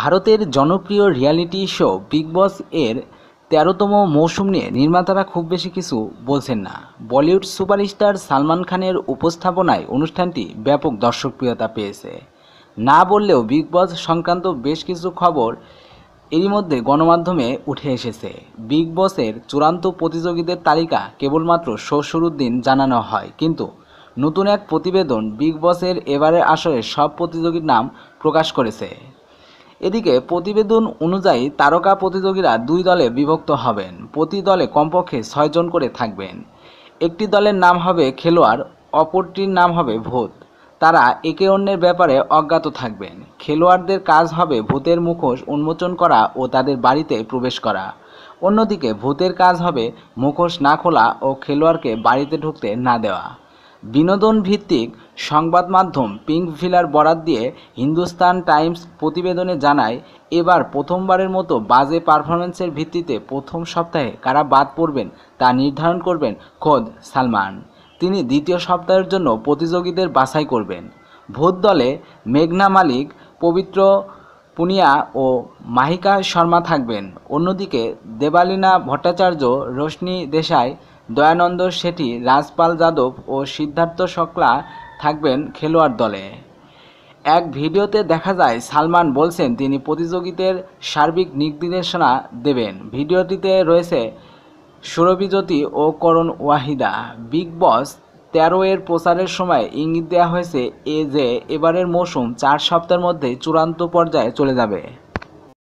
ভারতের জনপ্রিয় reality show big বস এর তেরোতম মৌসুম নিয়ে নির্মাতারা খুব বেশি কিছু বলছেন না বলিউড সুপারস্টার সালমান খানের উপস্থাপনায় অনুষ্ঠানটি ব্যাপক দর্শকপ্রিয়তা পেয়েছে না বললেও বিগ বস সংক্রান্ত বেশ কিছু খবর এরই মধ্যে গণমাধ্যমে উঠে এসেছে বিগ বসের চূড়ান্ত প্রতিযোগীদের তালিকা কেবলমাত্র শো শুরুর দিন জানানো হয় কিন্তু নতুন এক প্রতিবেদন বিগ বসের এবারের আসরে সব প্রতিযোগীর নাম প্রকাশ করেছে এদিকে প্রতিবেদন অনুযায়ী তারকা প্রতিযোগীরা দুই দলে বিভক্ত হবেন প্রতি দলে কমপক্ষে ছয়জন করে থাকবেন একটি দলের নাম হবে খেলোয়াড় অপরটির নাম হবে ভূত তারা একে অন্যের ব্যাপারে অজ্ঞাত থাকবেন খেলোয়াড়দের কাজ হবে ভূতের মুখোশ উন্মোচন করা ও তাদের বাড়িতে প্রবেশ করা অন্যদিকে ভূতের কাজ হবে মুখোশ না খোলা ও খেলোয়াড়কে বাড়িতে ঢুকতে না দেওয়া বিনোদন ভিত্তিক সংবাদ মাধ্যম পিঙ্ক ভিলার বরাত দিয়ে হিন্দুস্তান টাইমস প্রতিবেদনে জানায় এবার প্রথমবারের মতো বাজে পারফরমেন্সের ভিত্তিতে প্রথম সপ্তাহে কারা বাদ পড়বেন তা নির্ধারণ করবেন খোদ সালমান তিনি দ্বিতীয় সপ্তাহের জন্য প্রতিযোগীদের বাছাই করবেন ভোট দলে মেঘনা মালিক পবিত্র পুনিয়া ও মাহিকা শর্মা থাকবেন অন্যদিকে দেবালিনা ভট্টাচার্য রশ্মি দেশাই দয়ানন্দ শেঠি রাজপাল যাদব ও সিদ্ধার্থ শক্লা থাকবেন খেলোয়াড় দলে এক ভিডিওতে দেখা যায় সালমান বলছেন তিনি প্রতিযোগিতার সার্বিক নির্দেশনা দেবেন ভিডিওটিতে রয়েছে সুরভিজ্যোতি ও করণ ওয়াহিদা বিগ বস তেরো এর প্রচারের সময় ইঙ্গিত দেওয়া হয়েছে এ যে এবারের মৌসুম চার সপ্তাহের মধ্যে চূড়ান্ত পর্যায়ে চলে যাবে